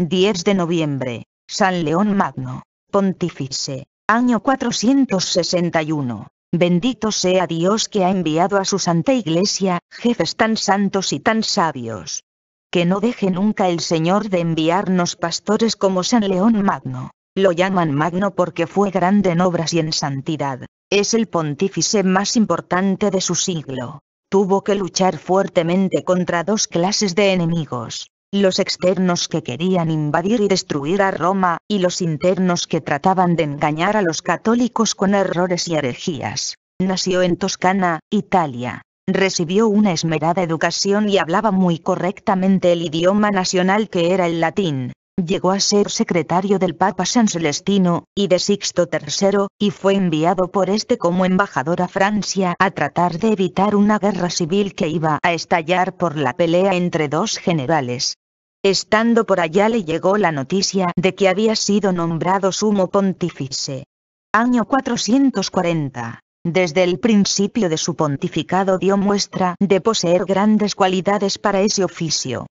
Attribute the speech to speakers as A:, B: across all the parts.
A: 10 de noviembre, San León Magno, pontífice, año 461. Bendito sea Dios que ha enviado a su santa iglesia, jefes tan santos y tan sabios. Que no deje nunca el Señor de enviarnos pastores como San León Magno. Lo llaman Magno porque fue grande en obras y en santidad. Es el pontífice más importante de su siglo. Tuvo que luchar fuertemente contra dos clases de enemigos los externos que querían invadir y destruir a Roma, y los internos que trataban de engañar a los católicos con errores y herejías. Nació en Toscana, Italia. Recibió una esmerada educación y hablaba muy correctamente el idioma nacional que era el latín. Llegó a ser secretario del Papa San Celestino, y de Sixto III, y fue enviado por este como embajador a Francia a tratar de evitar una guerra civil que iba a estallar por la pelea entre dos generales. Estando por allá le llegó la noticia de que había sido nombrado sumo pontífice. Año 440. Desde el principio de su pontificado dio muestra de poseer grandes cualidades para ese oficio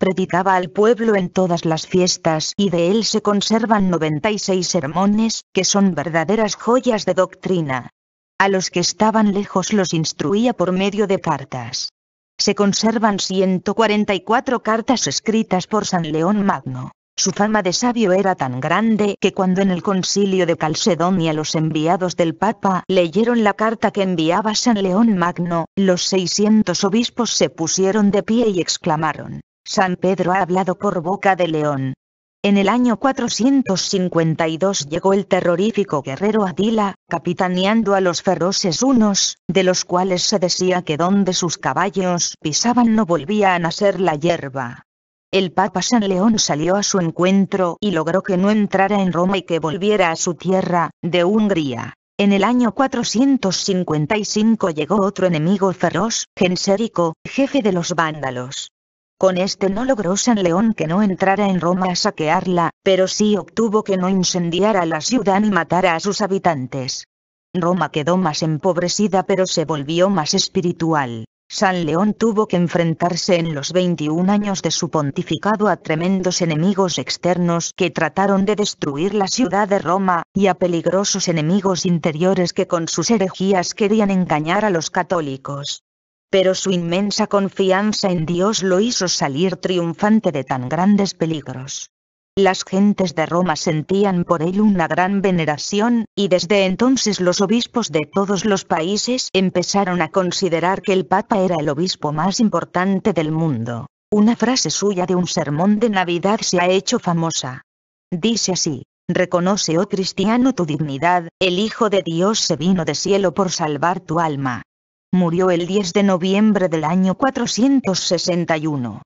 A: predicaba al pueblo en todas las fiestas y de él se conservan 96 sermones, que son verdaderas joyas de doctrina. A los que estaban lejos los instruía por medio de cartas. Se conservan 144 cartas escritas por San León Magno. Su fama de sabio era tan grande que cuando en el concilio de Calcedonia los enviados del Papa leyeron la carta que enviaba San León Magno, los 600 obispos se pusieron de pie y exclamaron, San Pedro ha hablado por boca de León. En el año 452 llegó el terrorífico guerrero Adila, capitaneando a los feroces unos, de los cuales se decía que donde sus caballos pisaban no volvía a nacer la hierba. El Papa San León salió a su encuentro y logró que no entrara en Roma y que volviera a su tierra, de Hungría. En el año 455 llegó otro enemigo feroz, Gensérico, jefe de los vándalos. Con este no logró San León que no entrara en Roma a saquearla, pero sí obtuvo que no incendiara la ciudad ni matara a sus habitantes. Roma quedó más empobrecida pero se volvió más espiritual. San León tuvo que enfrentarse en los 21 años de su pontificado a tremendos enemigos externos que trataron de destruir la ciudad de Roma, y a peligrosos enemigos interiores que con sus herejías querían engañar a los católicos pero su inmensa confianza en Dios lo hizo salir triunfante de tan grandes peligros. Las gentes de Roma sentían por él una gran veneración, y desde entonces los obispos de todos los países empezaron a considerar que el Papa era el obispo más importante del mundo. Una frase suya de un sermón de Navidad se ha hecho famosa. Dice así, Reconoce, oh cristiano, tu dignidad, el Hijo de Dios se vino de cielo por salvar tu alma. Murió el 10 de noviembre del año 461.